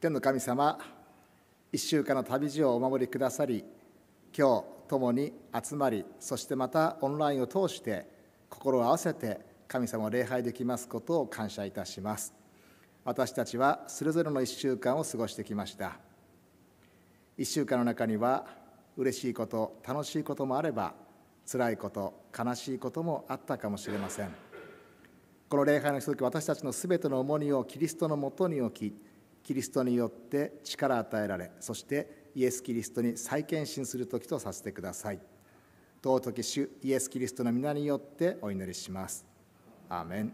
天の神様1週間の旅路をお守りくださり今日共に集まりそしてまたオンラインを通して心を合わせて神様を礼拝できますことを感謝いたします私たちはそれぞれの1週間を過ごしてきました1週間の中には嬉しいこと楽しいこともあれば辛いこと悲しいこともあったかもしれませんこの礼拝のひととき私たちのすべての重荷をキリストのもとに置きキリストによって力与えられそしてイエス・キリストに再献身する時とさせてください尊き主イエス・キリストの皆によってお祈りしますアーメン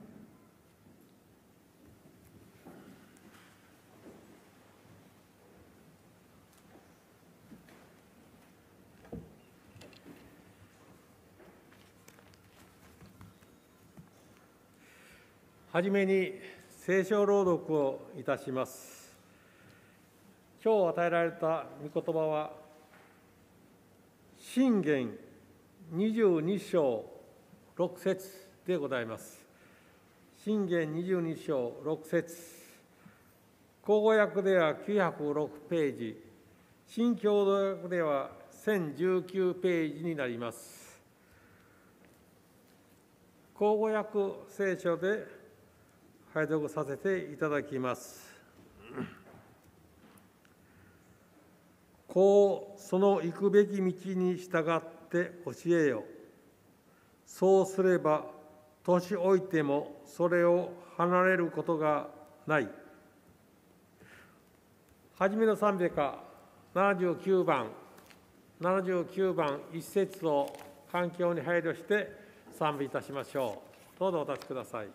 はじめに聖書朗読をいたします。今日与えられた御言葉は、信玄22章6節でございます。信玄22章6節口語訳では906ページ、新共同訳では1019ページになります。口語訳聖書で拝読させていただきます。こうその行くべき道に従って教えよそうすれば年老いてもそれを離れることがない初めの賛美歌79番79番一節を環境に配慮して賛美いたしましょうどうぞお立ちください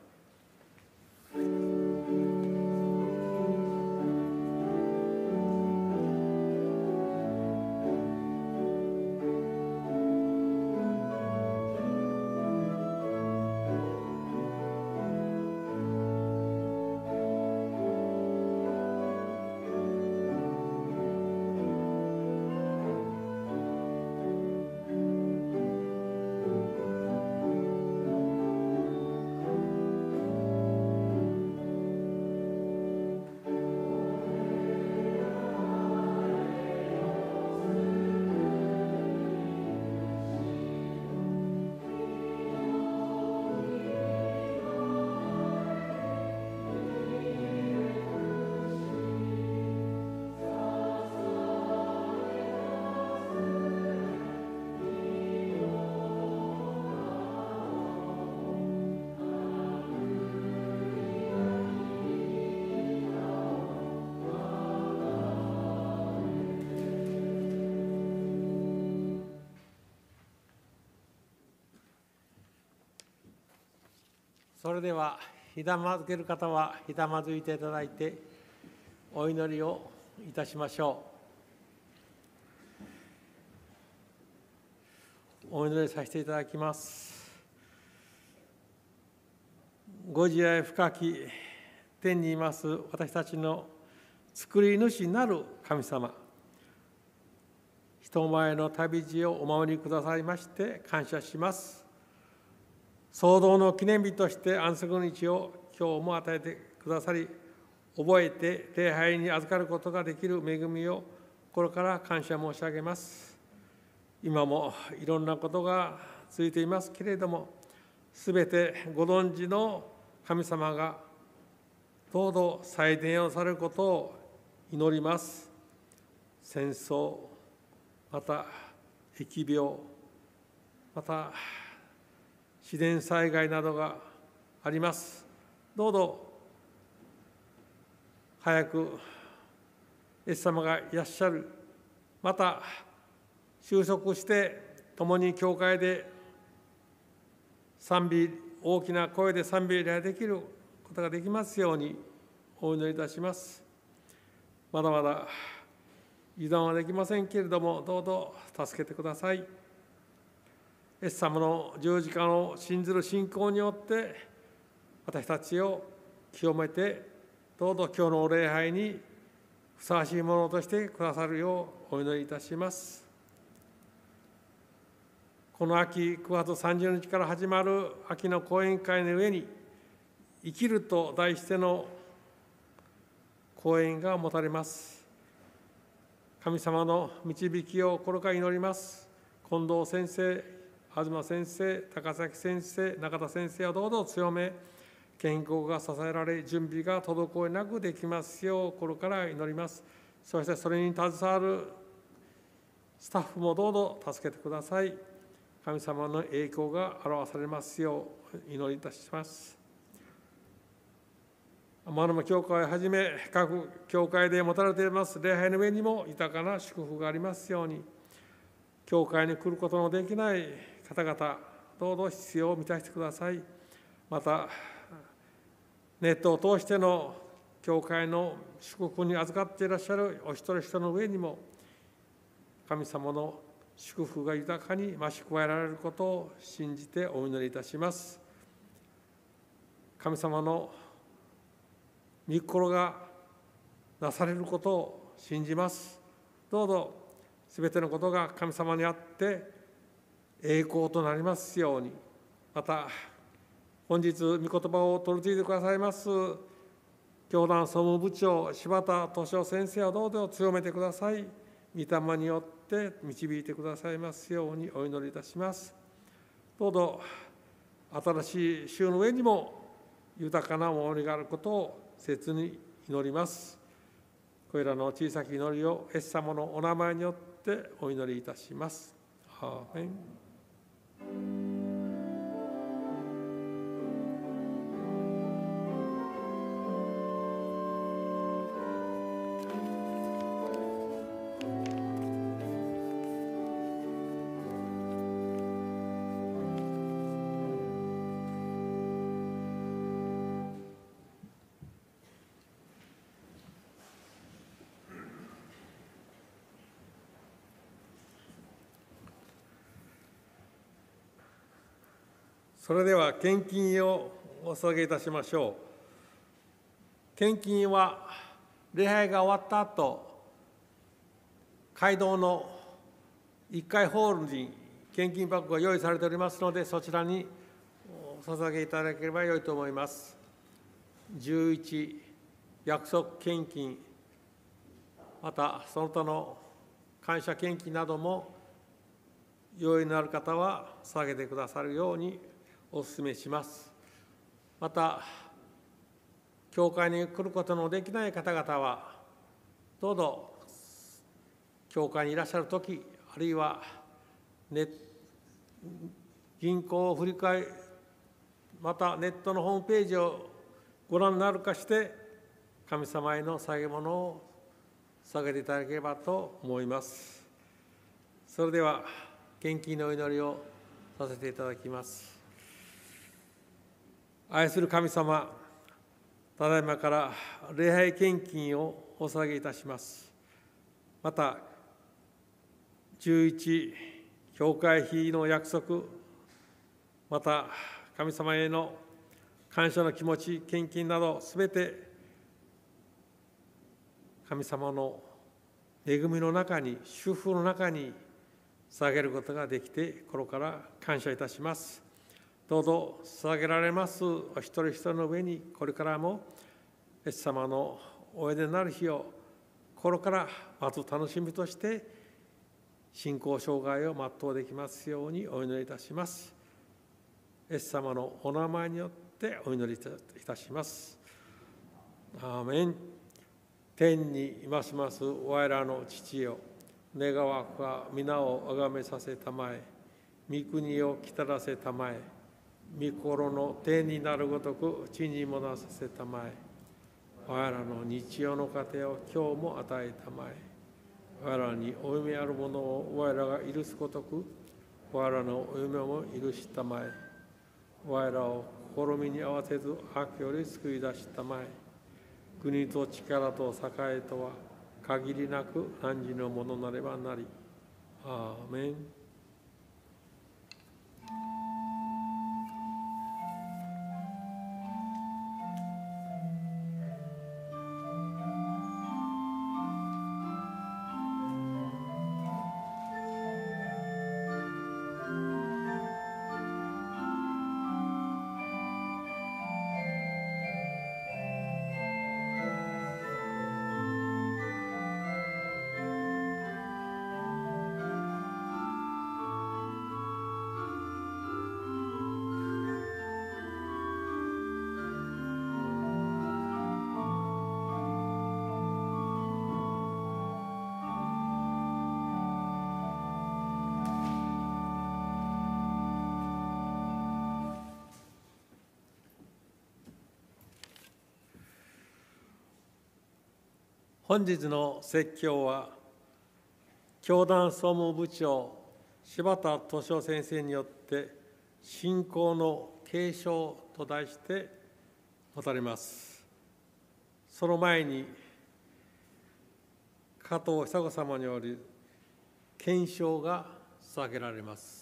それではひだまずける方はひだまずいていただいてお祈りをいたしましょうお祈りさせていただきますご自愛深き天にいます私たちの作り主なる神様人前の旅路をお守りくださいまして感謝します創造の記念日として安息の日を今日も与えてくださり覚えて礼拝に預かることができる恵みを心から感謝申し上げます今もいろんなことが続いていますけれどもすべてご存知の神様がどうぞ再伝をされることを祈ります戦争また疫病また自然災害などがありますどうぞ早くイエス様がいらっしゃるまた就職して共に教会で賛美大きな声で賛美ができることができますようにお祈りいたしますまだまだ油断はできませんけれどもどうぞ助けてくださいイエス様の十字架を信ずる信仰によって私たちを清めてどうぞ今日の礼拝にふさわしいものとしてくださるようお祈りいたしますこの秋9月30日から始まる秋の講演会の上に「生きる」と題しての講演が持たれます神様の導きを心から祈ります近藤先生東先生、高崎先生、中田先生をどうぞ強め、健康が支えられ、準備が滞りなくできますよう、心から祈ります。そしてそれに携わるスタッフもどうぞ助けてください。神様の栄光が表されますよう、祈りいたします。天沼教会をはじめ、各教会で持たれています礼拝の上にも豊かな祝福がありますように、教会に来ることのできない方々うぞ必要を満たしてくださいまたネットを通しての教会の祝福に預かっていらっしゃるお一人一人の上にも神様の祝福が豊かに増し加えられることを信じてお祈りいたします神様の御心がなされることを信じますどうぞすべてのことが神様にあって栄光となりますようにまた本日御言葉を取り次いでくださいます教団総務部長柴田敏夫先生はどうぞ強めてください御霊によって導いてくださいますようにお祈りいたしますどうぞ新しい週の上にも豊かな守りがあることを切に祈りますこれらの小さき祈りをエス様のお名前によってお祈りいたします。アーメン thank you それでは献金をお捧げいたしましょう献金は礼拝が終わった後街道の1階ホールに献金箱が用意されておりますのでそちらにお捧げいただければよいと思います11約束献金またその他の感謝献金なども容易のある方は捧げてくださるようにお勧めします。また、教会に来ることのできない方々は、どうぞ、教会にいらっしゃるとき、あるいは、ね、銀行を振り返またネットのホームページをご覧になるかして神様への捧げ物を下げていただければと思いますそれでは献金のお祈りをさせていただきます愛する神様、ただいまから礼拝献金をお捧げいたします。また、11、教会費の約束、また、神様への感謝の気持ち、献金など、すべて神様の恵みの中に、主婦の中に捧げることができて、心から感謝いたします。どうぞ捧げられますお一人一人の上にこれからもイエス様のおいでなる日を心からまず楽しみとして信仰障害を全うできますようにお祈りいたします。イエス様のお名前によってお祈りいたします。アーメン天にいますます我らの父よ願わくは皆をあがめさせたまえ御国をきたらせたまえ御心の天になるごとく地にもなさせたまえ我らの日曜の糧を今日も与えたまえ我らにお嫁あるものを我らが許すごとく我らのお嫁も許したまえ我らを試みに合わせず悪より救い出したまえ国と力と栄えとは限りなく汝のものなればなりアーメン本日の説教は教団総務部長柴田敏夫先生によって信仰の継承と題して持りますその前に加藤久子様により検証が捧げられます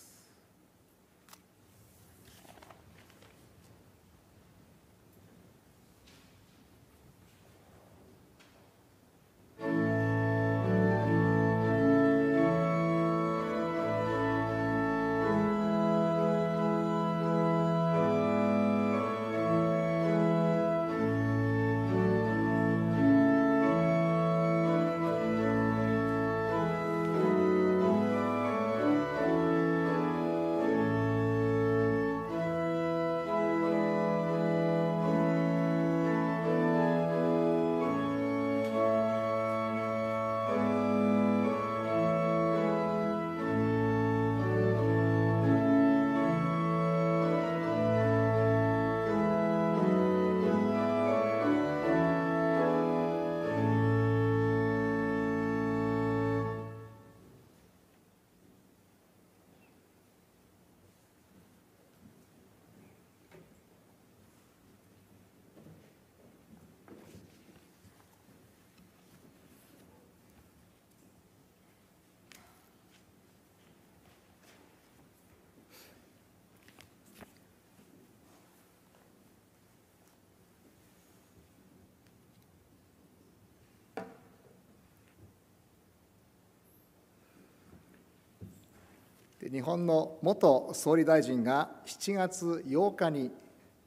日本の元総理大臣が7月8日に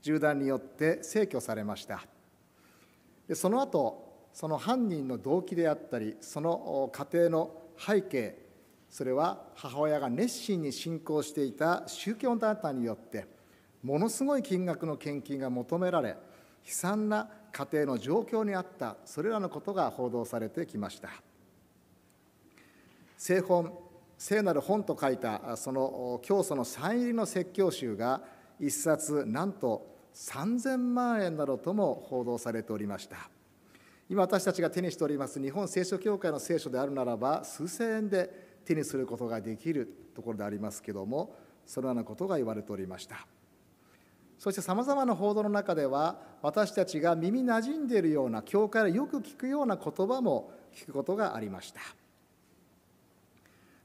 銃弾によって逝去されましたでその後その犯人の動機であったりその家庭の背景それは母親が熱心に信仰していた宗教団体によってものすごい金額の献金が求められ悲惨な家庭の状況にあったそれらのことが報道されてきました聖本聖なる本と書いたその教祖のサイン入りの説教集が一冊なんと3000万円などとも報道されておりました今私たちが手にしております日本聖書協会の聖書であるならば数千円で手にすることができるところでありますけどもそのようなことが言われておりましたそしてさまざまな報道の中では私たちが耳なじんでいるような教会でよく聞くような言葉も聞くことがありました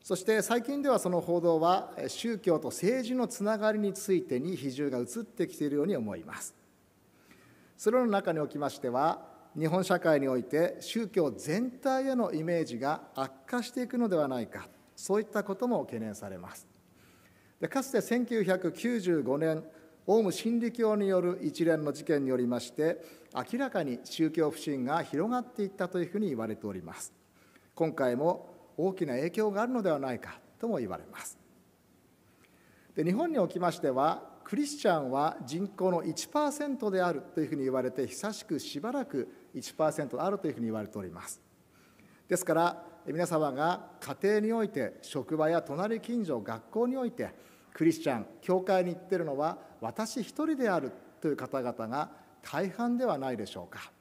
そして最近ではその報道は宗教と政治のつながりについてに比重が移ってきているように思いますそれらの中におきましては日本社会において宗教全体へのイメージが悪化していくのではないかそういったことも懸念されますでかつて1995年オウム真理教による一連の事件によりまして明らかに宗教不信が広がっていったというふうに言われております今回も大きな影響があるのではないかとも言われますで日本におきましてはクリスチャンは人口の1%であるというふうに言われて久しくしばらく1%あるというふうに言われておりますですから皆様が家庭において職場や隣近所学校においてクリスチャン教会に行ってるのは私一人であるという方々が大半ではないでしょうか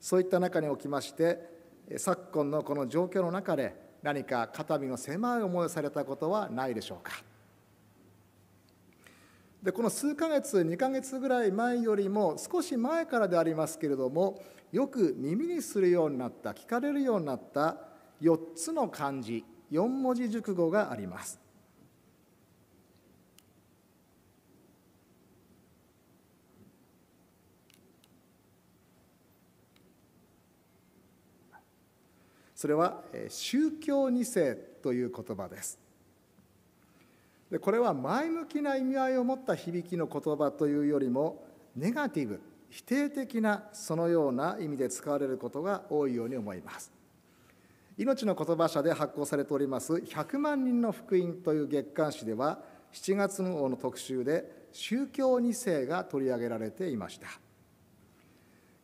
そういった中におきまして昨今のこの状況の中で何か肩身の狭い思いをされたことはないでしょうかでこの数ヶ月2ヶ月ぐらい前よりも少し前からでありますけれどもよく耳にするようになった聞かれるようになった4つの漢字4文字熟語がありますそれは宗教2世という言葉ですでこれは前向きな意味合いを持った響きの言葉というよりもネガティブ否定的なそのような意味で使われることが多いように思います命の言葉社で発行されております「100万人の福音」という月刊誌では7月号の特集で宗教二世が取り上げられていました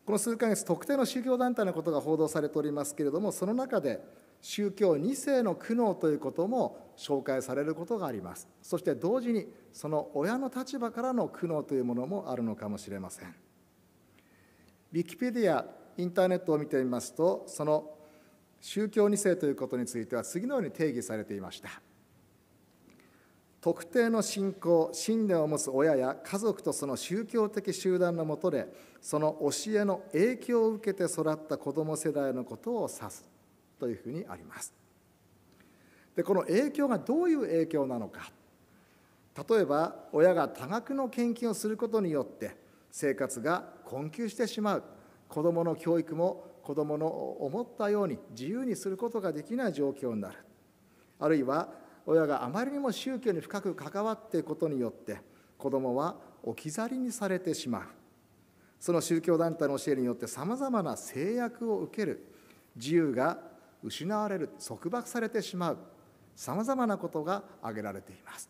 この数ヶ月、特定の宗教団体のことが報道されておりますけれども、その中で、宗教2世の苦悩ということも紹介されることがあります。そして同時に、その親の立場からの苦悩というものもあるのかもしれません。ウィキペディア、インターネットを見てみますと、その宗教2世ということについては、次のように定義されていました。特定の信仰信念を持つ親や家族とその宗教的集団のもとでその教えの影響を受けて育った子ども世代のことを指すというふうにありますでこの影響がどういう影響なのか例えば親が多額の献金をすることによって生活が困窮してしまう子どもの教育も子どもの思ったように自由にすることができない状況になるあるいは親があまりにも宗教に深く関わっていくことによって子どもは置き去りにされてしまうその宗教団体の教えによってさまざまな制約を受ける自由が失われる束縛されてしまうさまざまなことが挙げられています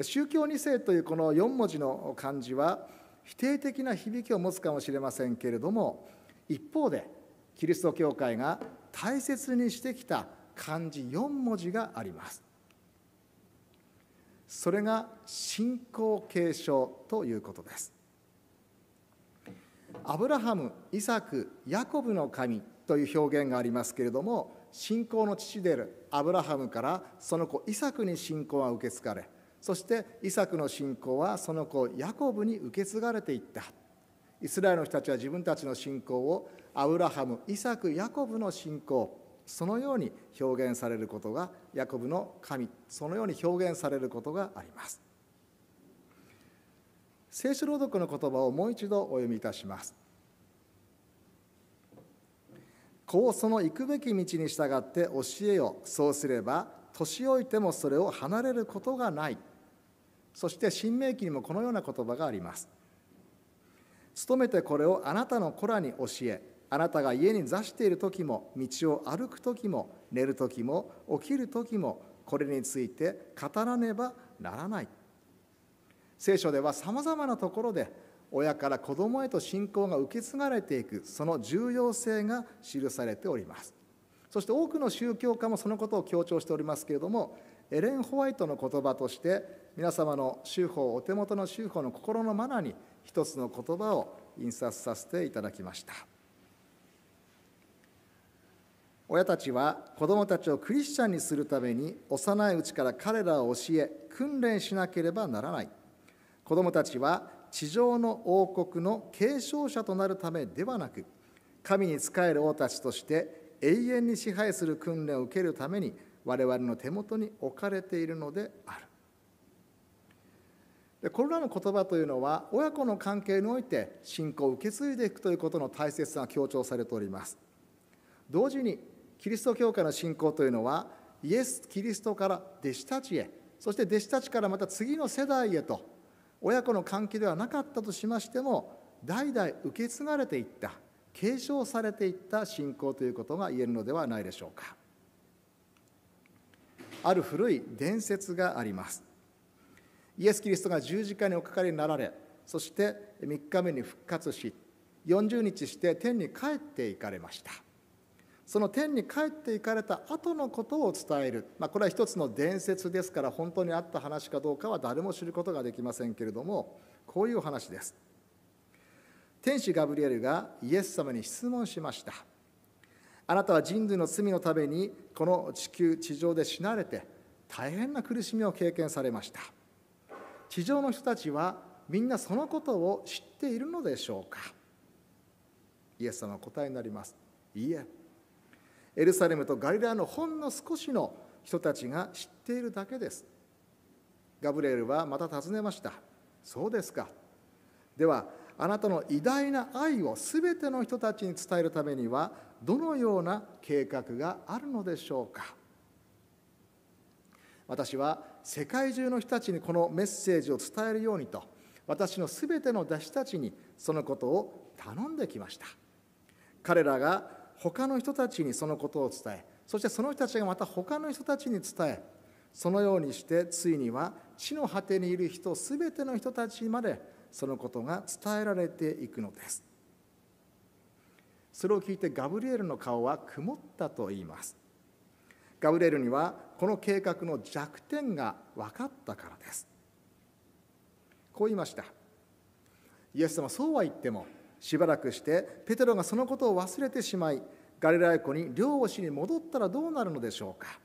宗教2世というこの4文字の漢字は否定的な響きを持つかもしれませんけれども一方でキリスト教会が大切にしてきた漢字4文字がありますそれが信仰継承ということですアブラハムイサクヤコブの神という表現がありますけれども信仰の父であるアブラハムからその子イサクに信仰は受け継がれそしてイサクの信仰はその子ヤコブに受け継がれていったイスラエルの人たちは自分たちの信仰をアブラハムイサクヤコブの信仰そのように表現されることがヤコブの神そのように表現されることがあります聖書朗読の言葉をもう一度お読みいたしますこうその行くべき道に従って教えよそうすれば年老いてもそれを離れることがないそして新明記にもこのような言葉があります努めてこれをあなたの子らに教えあなたが家に座している時も道を歩く時も寝る時も起きる時もこれについて語らねばならない聖書ではさまざまなところで親から子供へと信仰が受け継がれていくその重要性が記されておりますそして多くの宗教家もそのことを強調しておりますけれどもエレン・ホワイトの言葉として皆様の宗法お手元の宗法の心のマナに一つの言葉を印刷させていただきました。親たちは子どもたちをクリスチャンにするために幼いうちから彼らを教え訓練しなければならない子どもたちは地上の王国の継承者となるためではなく神に仕える王たちとして永遠に支配する訓練を受けるために我々の手元に置かれているのであるでこれらの言葉というのは親子の関係において信仰を受け継いでいくということの大切さが強調されております同時にキリスト教会の信仰というのはイエス・キリストから弟子たちへそして弟子たちからまた次の世代へと親子の関係ではなかったとしましても代々受け継がれていった継承されていった信仰ということが言えるのではないでしょうかある古い伝説がありますイエス・キリストが十字架におかかりになられそして3日目に復活し40日して天に帰っていかれましたその天に帰っていかれた後のことを伝える、まあ、これは一つの伝説ですから本当にあった話かどうかは誰も知ることができませんけれどもこういう話です天使ガブリエルがイエス様に質問しましたあなたは人類の罪のためにこの地球地上で死なれて大変な苦しみを経験されました地上の人たちはみんなそのことを知っているのでしょうかイエス様の答えになりますいいえエルサレムとガリラのほんの少しの人たちが知っているだけですガブリエルはまた尋ねましたそうですかではあなたの偉大な愛をすべての人たちに伝えるためにはどのような計画があるのでしょうか私は世界中の人たちにこのメッセージを伝えるようにと私のすべての弟子たちにそのことを頼んできました彼らが他の人たちにそのことを伝えそしてその人たちがまた他の人たちに伝えそのようにしてついには地の果てにいる人すべての人たちまでそのことが伝えられていくのですそれを聞いてガブリエルの顔は曇ったと言いますガブリエルにはこの計画の弱点が分かったからですこう言いましたイエス様そうは言ってもしばらくしてペテロがそのことを忘れてしまいガリラヤ湖に漁師に戻ったらどうなるのでしょうか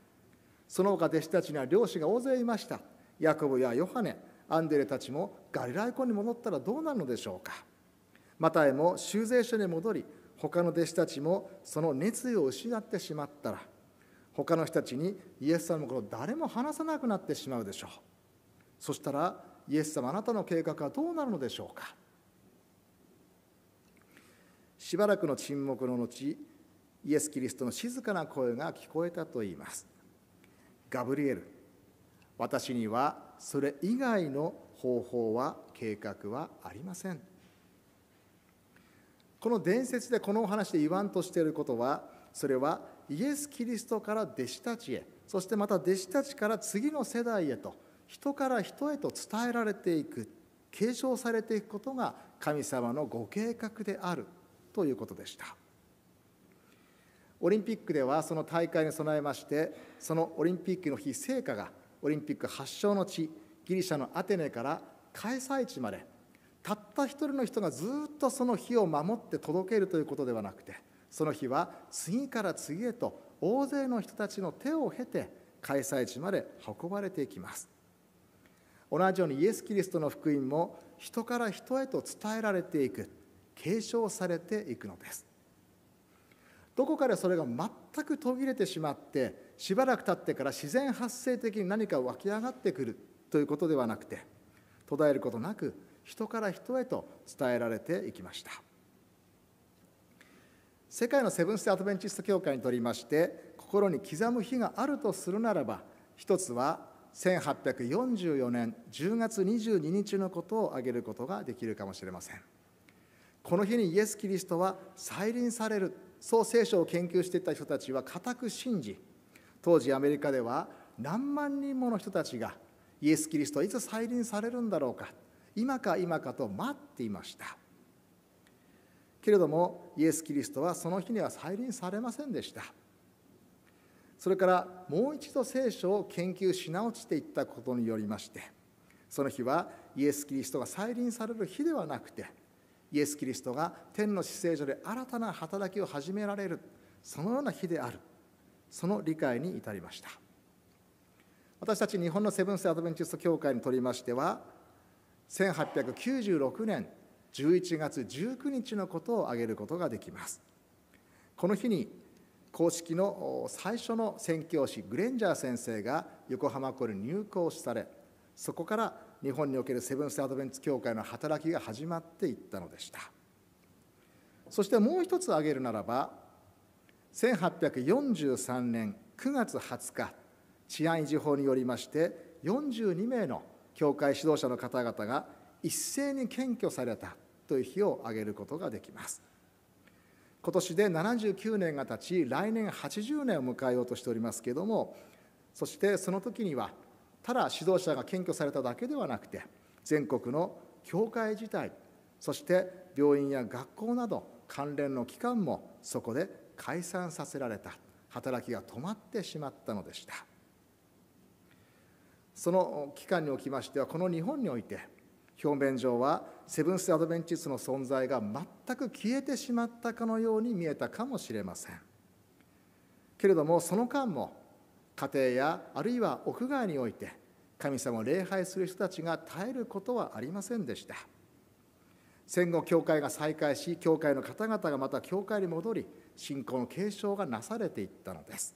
その他弟子たちには漁師が大勢いましたヤコブやヨハネアンデレたちもガリラヤ湖に戻ったらどうなるのでしょうかマタエも修繕所に戻り他の弟子たちもその熱意を失ってしまったら他の人たちにイエス様のことを誰も話さなくなってしまうでしょうそしたらイエス様あなたの計画はどうなるのでしょうかしばらくの沈黙の後イエス・キリストの静かな声が聞こえたといいますガブリエル私にはそれ以外の方法は計画はありませんこの伝説でこのお話で言わんとしていることはそれはイエス・キリストから弟子たちへそしてまた弟子たちから次の世代へと人から人へと伝えられていく継承されていくことが神様のご計画であるということでしたオリンピックではその大会に備えましてそのオリンピックの日成果がオリンピック発祥の地ギリシャのアテネから開催地までたった一人の人がずっとその日を守って届けるということではなくてその日は次から次へと大勢の人たちの手を経て開催地まで運ばれていきます同じようにイエス・キリストの福音も人から人へと伝えられていく継承されていくのですどこかでそれが全く途切れてしまってしばらく経ってから自然発生的に何か湧き上がってくるということではなくて途絶えることなく人から人へと伝えられていきました世界のセブンス・アドベンチスト教会にとりまして心に刻む日があるとするならば一つは1844年10月22日のことを挙げることができるかもしれません。この日にイエス・キリストは再臨されるそう聖書を研究していた人たちは固く信じ当時アメリカでは何万人もの人たちがイエス・キリストはいつ再臨されるんだろうか今か今かと待っていましたけれどもイエス・キリストはその日には再臨されませんでしたそれからもう一度聖書を研究し直していったことによりましてその日はイエス・キリストが再臨される日ではなくてイエス・キリストが天の至聖所で新たな働きを始められるそのような日であるその理解に至りました私たち日本のセブンス・アドベンチスト協会にとりましては1896年11月19日のことを挙げることができますこの日に公式の最初の宣教師グレンジャー先生が横浜校に入校されそこから日本におけるセブンス・アドベンツ協会の働きが始まっていったのでしたそしてもう一つ挙げるならば1843年9月20日治安維持法によりまして42名の教会指導者の方々が一斉に検挙されたという日を挙げることができます今年で79年が経ち来年80年を迎えようとしておりますけれどもそしてその時にはただ指導者が検挙されただけではなくて全国の教会自体そして病院や学校など関連の機関もそこで解散させられた働きが止まってしまったのでしたその期間におきましてはこの日本において表面上はセブンス・アドベンチスの存在が全く消えてしまったかのように見えたかもしれませんけれどもその間も家庭やあるいは屋外において神様を礼拝する人たちが絶えることはありませんでした戦後教会が再開し教会の方々がまた教会に戻り信仰の継承がなされていったのです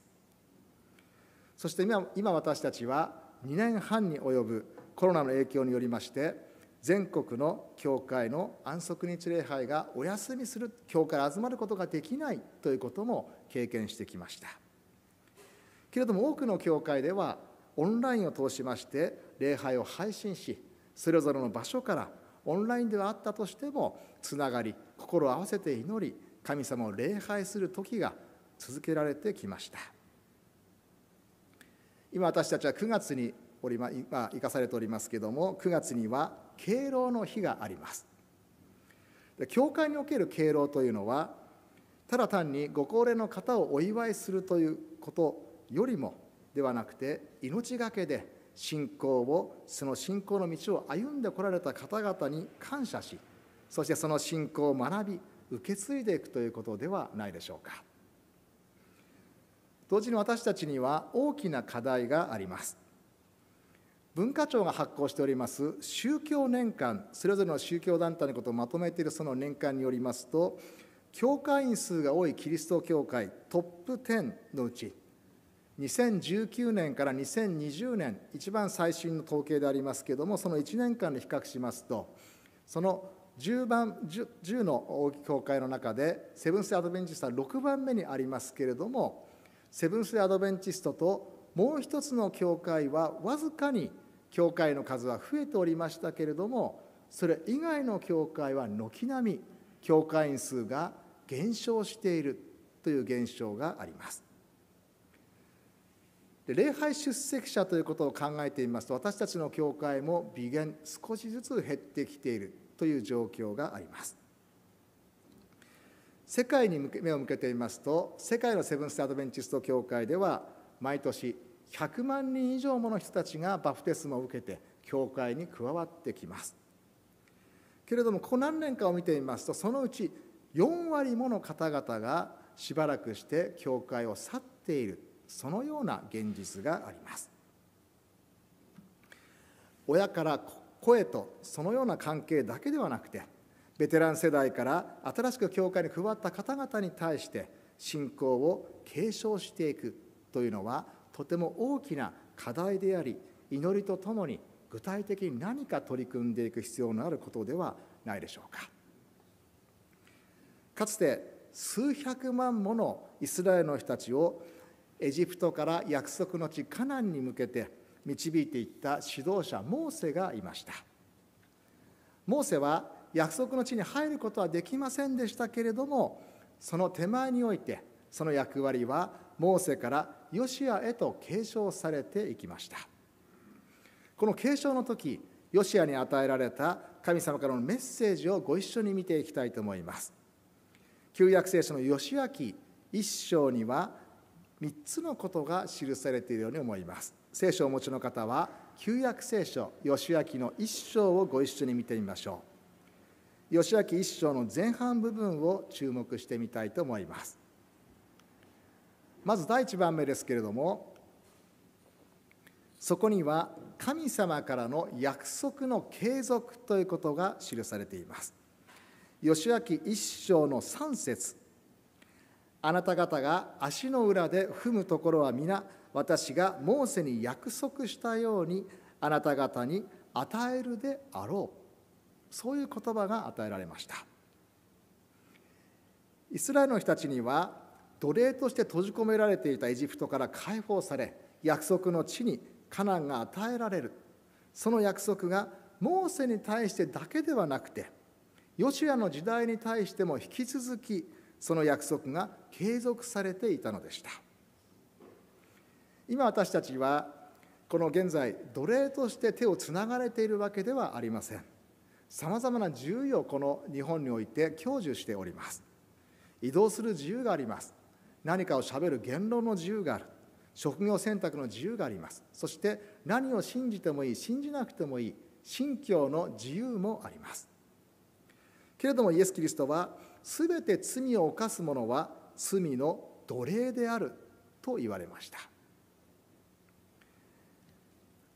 そして今今私たちは2年半に及ぶコロナの影響によりまして全国の教会の安息日礼拝がお休みする教会に集まることができないということも経験してきましたけれども多くの教会ではオンラインを通しまして礼拝を配信しそれぞれの場所からオンラインではあったとしてもつながり心を合わせて祈り神様を礼拝する時が続けられてきました今私たちは9月におりま生かされておりますけども9月には敬老の日がありますで教会における敬老というのはただ単にご高齢の方をお祝いするということよりもではなくて命がけで信仰をその信仰の道を歩んでこられた方々に感謝しそしてその信仰を学び受け継いでいくということではないでしょうか同時に私たちには大きな課題があります文化庁が発行しております宗教年間それぞれの宗教団体のことをまとめているその年間によりますと教会員数が多いキリスト教会トップ10のうち2019年から2020年、一番最新の統計でありますけれども、その1年間で比較しますと、その 10, 番 10, 10の教会の中で、セブンス・デアドベンチストは6番目にありますけれども、セブンス・デアドベンチストともう一つの教会は、わずかに教会の数は増えておりましたけれども、それ以外の教会は軒並み、教会員数が減少しているという現象があります。で礼拝出席者ということを考えてみますと私たちの教会も微減少しずつ減ってきているという状況があります世界に目を向けてみますと世界のセブンス・アドベンチスト教会では毎年100万人以上もの人たちがバプテスマを受けて教会に加わってきますけれどもここ何年かを見てみますとそのうち4割もの方々がしばらくして教会を去っているそのような現実があります親から子へとそのような関係だけではなくてベテラン世代から新しく教会に加わった方々に対して信仰を継承していくというのはとても大きな課題であり祈りとともに具体的に何か取り組んでいく必要のあることではないでしょうかかつて数百万ものイスラエルの人たちをエジプトから約束の地カナンに向けて導いていった指導者モーセがいましたモーセは約束の地に入ることはできませんでしたけれどもその手前においてその役割はモーセからヨシアへと継承されていきましたこの継承の時ヨシアに与えられた神様からのメッセージをご一緒に見ていきたいと思います旧約聖書のヨシア記1章には3つのことが記されているように思います聖書をお持ちの方は旧約聖書義明の一章をご一緒に見てみましょう義明一章の前半部分を注目してみたいと思いますまず第1番目ですけれどもそこには神様からの約束の継続ということが記されています。義明一章の3節あなた方が足の裏で踏むところは皆私がモーセに約束したようにあなた方に与えるであろうそういう言葉が与えられましたイスラエルの人たちには奴隷として閉じ込められていたエジプトから解放され約束の地にカナンが与えられるその約束がモーセに対してだけではなくてヨシアの時代に対しても引き続きその約束が継続されていたのでした今私たちはこの現在奴隷として手をつながれているわけではありませんさまざまな自由をこの日本において享受しております移動する自由があります何かをしゃべる言論の自由がある職業選択の自由がありますそして何を信じてもいい信じなくてもいい信教の自由もありますけれどもイエス・キリストは全て罪を犯す者は罪の奴隷であると言われました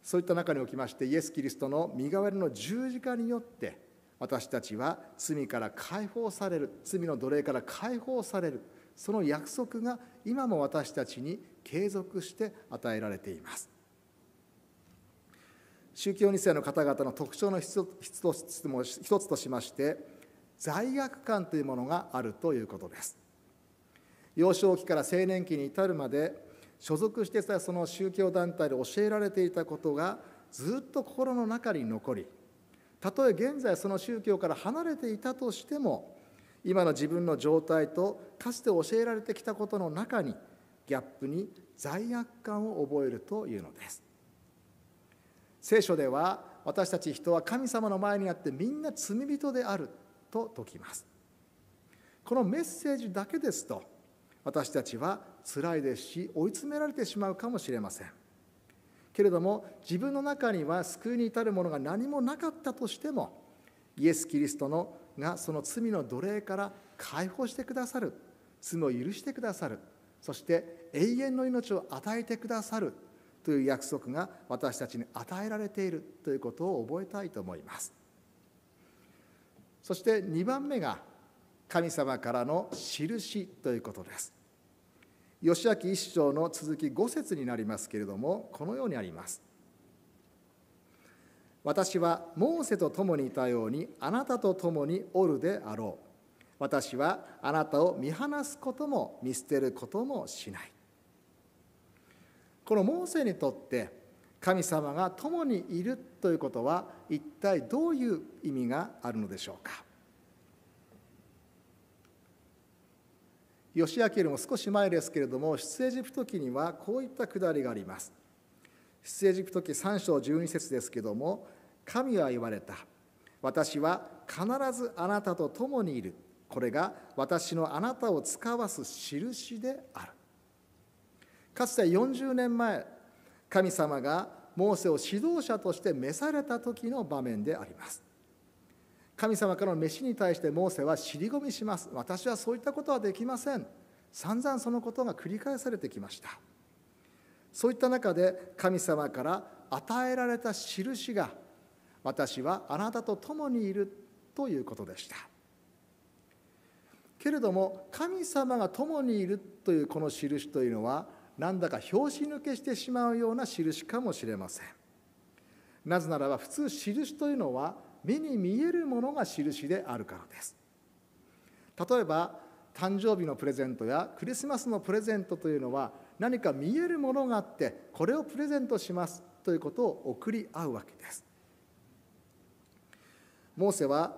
そういった中におきましてイエス・キリストの身代わりの十字架によって私たちは罪から解放される罪の奴隷から解放されるその約束が今も私たちに継続して与えられています宗教2世の方々の特徴の一つとしまして罪悪感というものがあるということです幼少期から青年期に至るまで所属していたその宗教団体で教えられていたことがずっと心の中に残りたとえ現在その宗教から離れていたとしても今の自分の状態とかつて教えられてきたことの中にギャップに罪悪感を覚えるというのです聖書では私たち人は神様の前にあってみんな罪人であると説きますこのメッセージだけですと私たちは辛いですし追い詰められてしまうかもしれませんけれども自分の中には救いに至るものが何もなかったとしてもイエス・キリストのがその罪の奴隷から解放してくださる罪を許してくださるそして永遠の命を与えてくださるという約束が私たちに与えられているということを覚えたいと思いますそして2番目が神様からの印ということです義明一章の続き5節になりますけれどもこのようにあります私はモーセと共にいたようにあなたと共におるであろう私はあなたを見放すことも見捨てることもしないこのモーセにとって神様が共にいるということは一体どういう意味があるのでしょうか義明よりも少し前ですけれども出エジプト記にはこういったくだりがあります出エジプト記3章12節ですけども神は言われた私は必ずあなたと共にいるこれが私のあなたを使わす印であるかつて40年前神様がモーセを指導者として召された時の場面であります神様からの召しに対してモーセは尻込みします私はそういったことはできません散々そのことが繰り返されてきましたそういった中で神様から与えられた印が私はあなたと共にいるということでしたけれども神様が共にいるというこの印というのはなんだか拍子抜けしてしまうような印かもしれませんなぜならば普通印というのは目に見えるものが印であるからです例えば誕生日のプレゼントやクリスマスのプレゼントというのは何か見えるものがあってこれをプレゼントしますということを送り合うわけですモーセは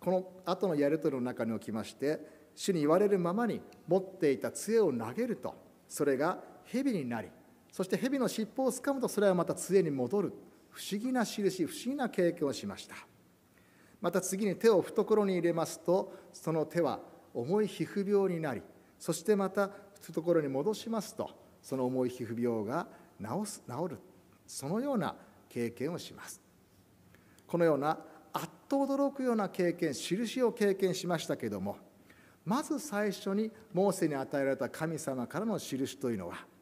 この後のやり取りの中におきまして主に言われるままに持っていた杖を投げるとそれが蛇になりそして蛇の尻尾をつかむとそれはまた杖に戻る不思議な印不思議な経験をしましたまた次に手を懐に入れますとその手は重い皮膚病になりそしてまた懐に戻しますとその重い皮膚病が治す治るそのような経験をしますこのようなあっと驚くような経験印を経験しましたけどもまず最初にモーセに与えられた神様からの印というのは「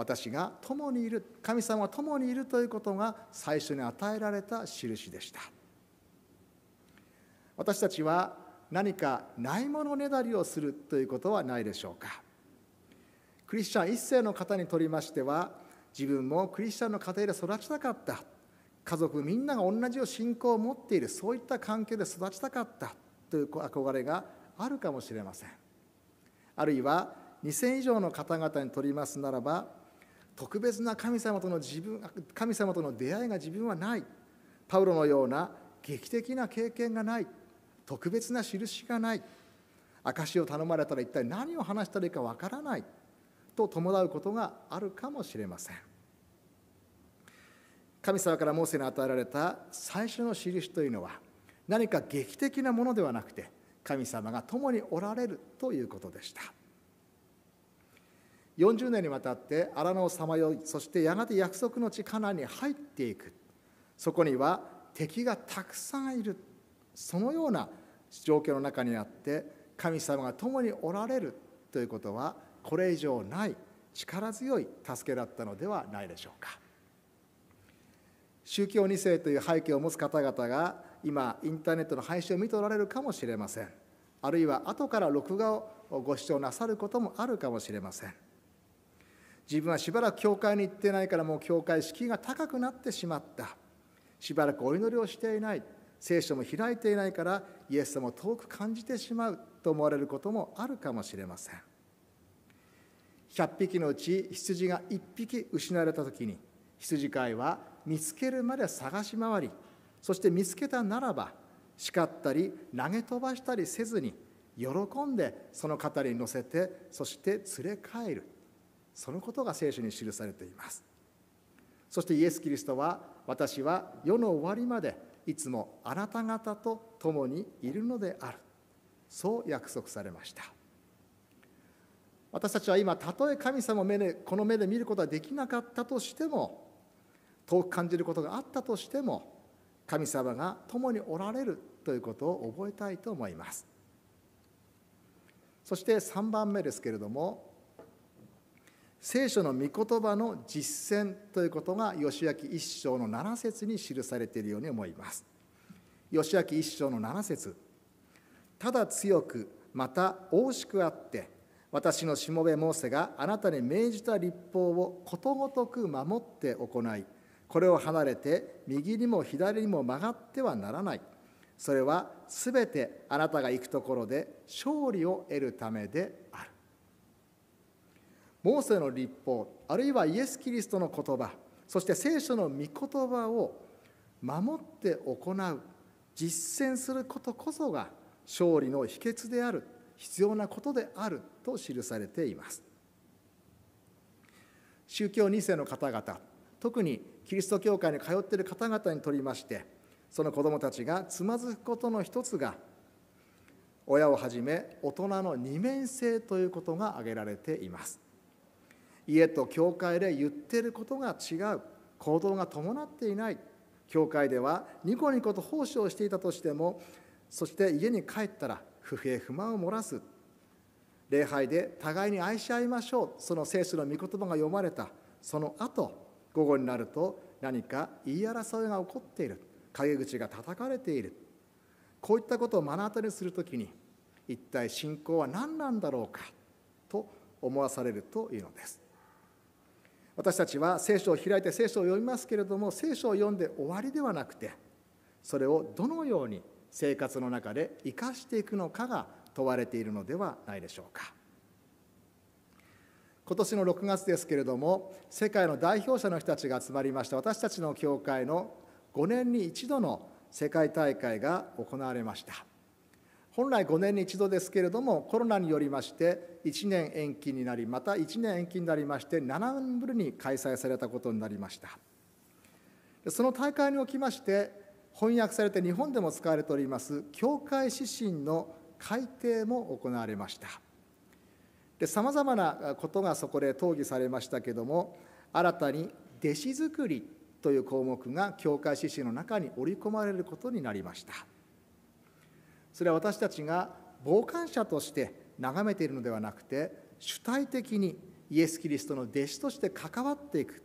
私が共にいる神様が共にいるということが最初に与えられた印でした私たちは何かないものねだりをするということはないでしょうかクリスチャン1世の方にとりましては自分もクリスチャンの家庭で育ちたかった家族みんなが同じ信仰を持っているそういった関係で育ちたかったという憧れがあるかもしれませんあるいは2000以上の方々にとりますならば特別な神様との自分神様との出会いが自分はないパウロのような劇的な経験がない特別な印がない証を頼まれたら一体何を話したらいいかわからないと伴うことがあるかもしれません神様からモーセに与えられた最初の印というのは何か劇的なものではなくて神様が共におられるということでした40年にわたって荒野をさまよいそしてやがて約束の地カナンに入っていくそこには敵がたくさんいるそのような状況の中にあって神様が共におられるということはこれ以上ない力強い助けだったのではないでしょうか宗教2世という背景を持つ方々が今インターネットの配信を見ておられるかもしれませんあるいは後から録画をご視聴なさることもあるかもしれません自分はしばらく教会に行ってないからもう教会敷居が高くなってしまったしばらくお祈りをしていない聖書も開いていないからイエス様を遠く感じてしまうと思われることもあるかもしれません100匹のうち羊が1匹失われた時に羊飼いは見つけるまで探し回りそして見つけたならば叱ったり投げ飛ばしたりせずに喜んでその語りに乗せてそして連れ帰るそのことが聖書に記されていますそしてイエス・キリストは私は世の終わりまでいつもあなた方と共にいるのであるそう約束されました私たちは今たとえ神様を目でこの目で見ることはできなかったとしても遠く感じることがあったとしても神様が共におられるということを覚えたいと思いますそして3番目ですけれども聖書の御言葉の実践ということが義明一章の7節に記されているように思います義明一章の7節ただ強くまた惜しくあって私のしもべモーセがあなたに命じた立法をことごとく守って行いこれを離れて右にも左にも曲がってはならないそれはすべてあなたが行くところで勝利を得るためでモーセの立法あるいはイエス・キリストの言葉そして聖書の御言葉を守って行う実践することこそが勝利の秘訣である必要なことであると記されています宗教2世の方々特にキリスト教会に通っている方々にとりましてその子どもたちがつまずくことの一つが親をはじめ大人の二面性ということが挙げられています家と教会で言っていることが違う行動が伴っていない教会ではニコニコと奉仕をしていたとしてもそして家に帰ったら不平不満を漏らす礼拝で互いに愛し合いましょうその聖書の御言葉が読まれたその後午後になると何か言い争いが起こっている陰口が叩かれているこういったことを目の当たりにするときに一体信仰は何なんだろうかと思わされるというのです私たちは聖書を開いて聖書を読みますけれども聖書を読んで終わりではなくてそれをどのように生活の中で生かしていくのかが問われているのではないでしょうか今年の6月ですけれども世界の代表者の人たちが集まりました私たちの教会の5年に1度の世界大会が行われました本来5年に一度ですけれどもコロナによりまして1年延期になりまた1年延期になりまして7年ぶりに開催されたことになりましたその大会におきまして翻訳されて日本でも使われております教会指針の改定も行われましたさまざまなことがそこで討議されましたけども新たに「弟子作り」という項目が教会指針の中に織り込まれることになりましたそれは私たちが傍観者として眺めているのではなくて主体的にイエス・キリストの弟子として関わっていく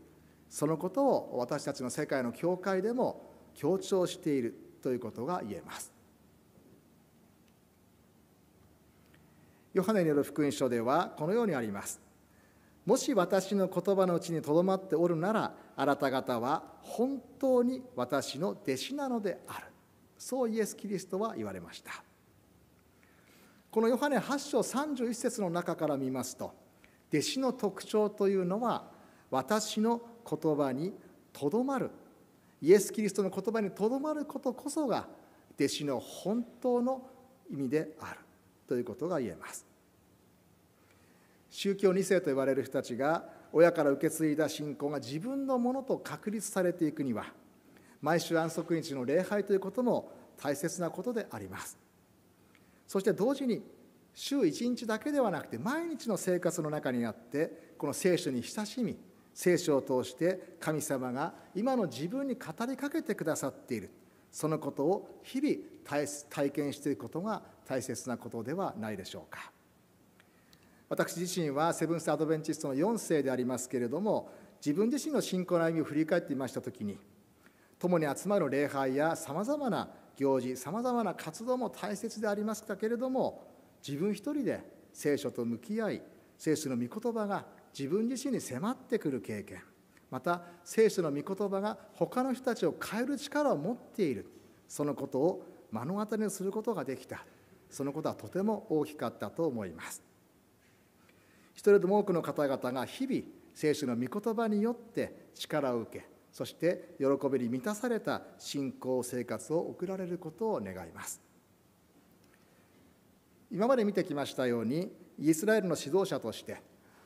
そのことを私たちの世界の教会でも強調しているということが言えますヨハネによる福音書ではこのようにありますもし私の言葉のうちにとどまっておるならあなた方は本当に私の弟子なのであるそうイエス・キリストは言われましたこのヨハネ8章31節の中から見ますと弟子の特徴というのは私の言葉にとどまるイエス・キリストの言葉にとどまることこそが弟子の本当の意味であるということが言えます宗教2世と言われる人たちが親から受け継いだ信仰が自分のものと確立されていくには毎週安息日の礼拝ということも大切なことでありますそして同時に週1日だけではなくて毎日の生活の中にあってこの聖書に親しみ聖書を通して神様が今の自分に語りかけてくださっているそのことを日々体験していくことが大切なことではないでしょうか私自身はセブンス・アドベンチストの4世でありますけれども自分自身の信仰の歩みを振り返ってみました時に共に集まる礼拝やさまざまな行事さまざまな活動も大切でありますけれども自分一人で聖書と向き合い聖書の御言葉が自分自身に迫ってくる経験また聖書の御言葉が他の人たちを変える力を持っているそのことを目の当たりにすることができたそのことはとても大きかったと思います一人でも多くの方々が日々聖書の御言葉によって力を受けそして喜びに満たされた信仰生活を送られることを願います今まで見てきましたようにイスラエルの指導者として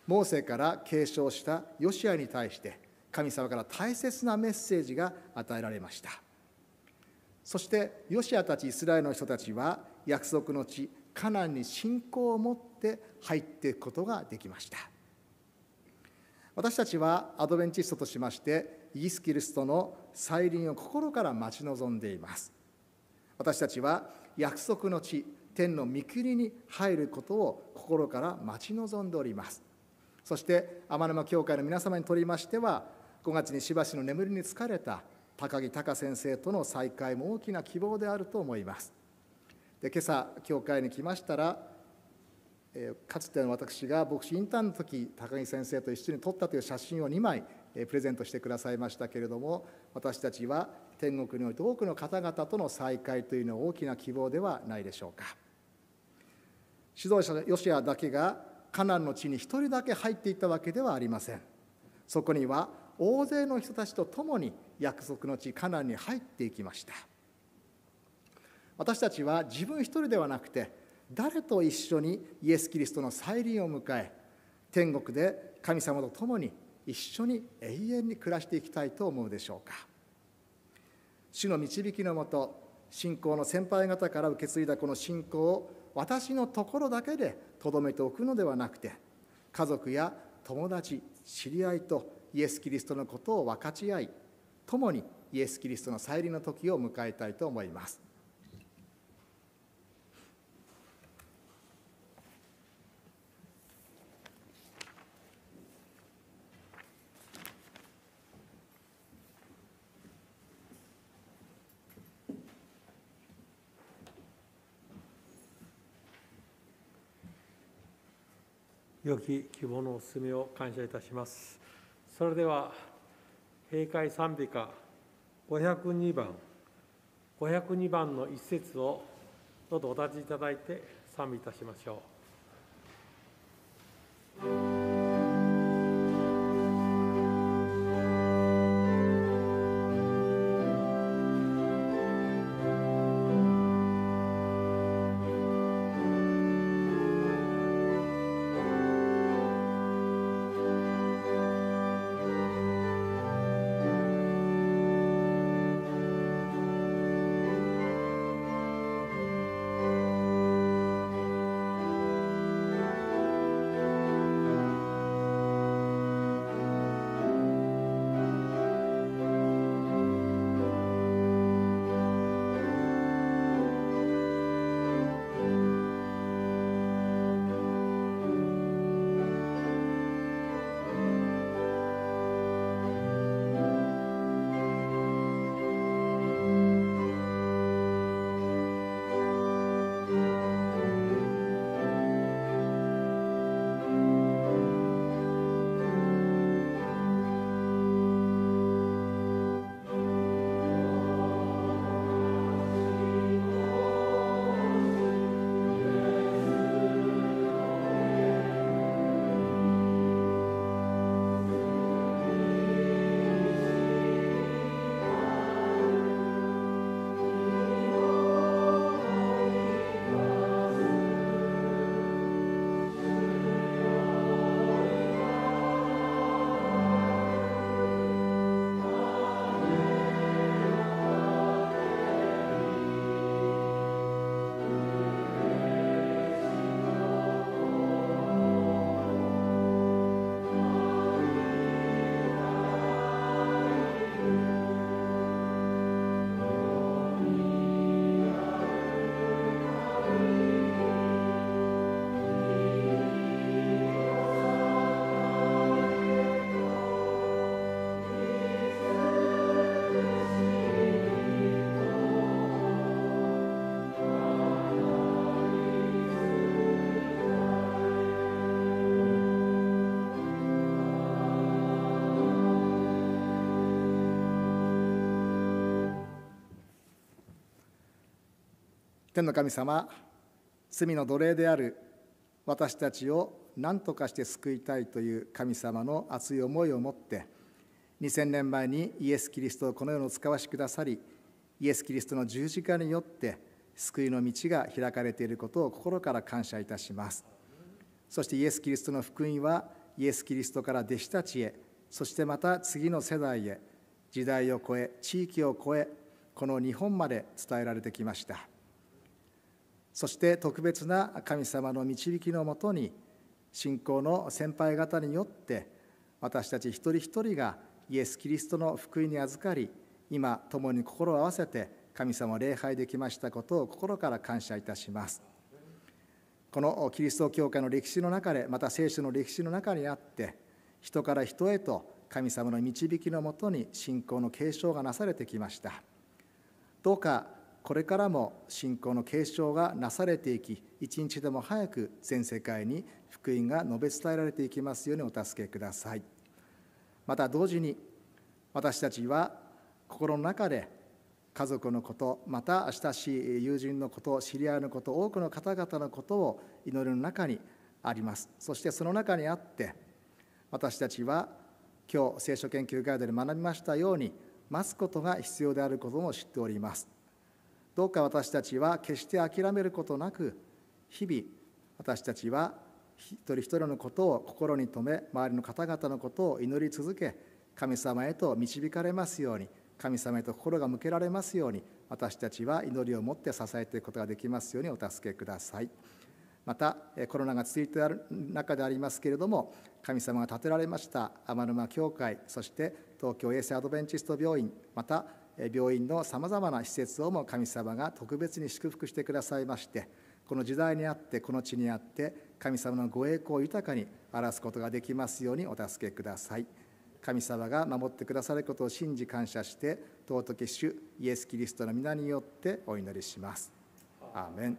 モーセから継承したヨシアに対して神様から大切なメッセージが与えられましたそしてヨシアたちイスラエルの人たちは約束の地カナンに信仰を持って入っていくことができました私たちはアドベンチストとしましてイエス・キリストの再臨を心から待ち望んでいます私たちは約束の地天の御国に入ることを心から待ち望んでおりますそして天沼教会の皆様にとりましては5月にしばしの眠りに疲れた高木隆先生との再会も大きな希望であると思いますで今朝教会に来ましたら、えかつての私が牧師インターンの時高木先生と一緒に撮ったという写真を2枚プレゼントしてくださいましたけれども私たちは天国において多くの方々との再会というのは大きな希望ではないでしょうか指導者ヨシアだけがカナンの地に一人だけ入っていったわけではありませんそこには大勢の人たちと共に約束の地カナンに入っていきました私たちは自分一人ではなくて誰と一緒にイエス・キリストの再臨を迎え天国で神様と共に一緒に永遠に暮らしていきたいと思うでしょうか主の導きのもと信仰の先輩方から受け継いだこの信仰を私のところだけでとどめておくのではなくて家族や友達知り合いとイエス・キリストのことを分かち合い共にイエス・キリストの再臨の時を迎えたいと思います良き希望のお勧めを感謝いたします。それでは、閉会賛美歌502番、502番の一節をどうぞお立ちいただいて賛美いたしましょう。天の神様罪の奴隷である私たちを何とかして救いたいという神様の熱い思いを持って2000年前にイエス・キリストをこの世にお使わしくださりイエス・キリストの十字架によって救いの道が開かれていることを心から感謝いたしますそしてイエス・キリストの福音はイエス・キリストから弟子たちへそしてまた次の世代へ時代を超え地域を超えこの日本まで伝えられてきました。そして特別な神様の導きのもとに信仰の先輩方によって私たち一人一人がイエス・キリストの福音に預かり今共に心を合わせて神様を礼拝できましたことを心から感謝いたしますこのキリスト教会の歴史の中でまた聖書の歴史の中にあって人から人へと神様の導きのもとに信仰の継承がなされてきましたどうかこれからも信仰の継承がなされていき一日でも早く全世界に福音が述べ伝えられていきますようにお助けくださいまた同時に私たちは心の中で家族のことまた親しい友人のこと知り合いのこと多くの方々のことを祈りの中にありますそしてその中にあって私たちは今日聖書研究ガイドで学びましたように待つことが必要であることも知っておりますどうか私たちは決して諦めることなく日々私たちは一人一人のことを心に留め周りの方々のことを祈り続け神様へと導かれますように神様へと心が向けられますように私たちは祈りを持って支えていくことができますようにお助けくださいまたコロナが続いている中でありますけれども神様が建てられました天沼教会そして東京衛生アドベンチスト病院また病院のさまざまな施設をも神様が特別に祝福してくださいましてこの時代にあってこの地にあって神様のご栄光を豊かに表すことができますようにお助けください神様が守ってくださることを信じ感謝して尊き主イエス・キリストの皆によってお祈りしますアーメン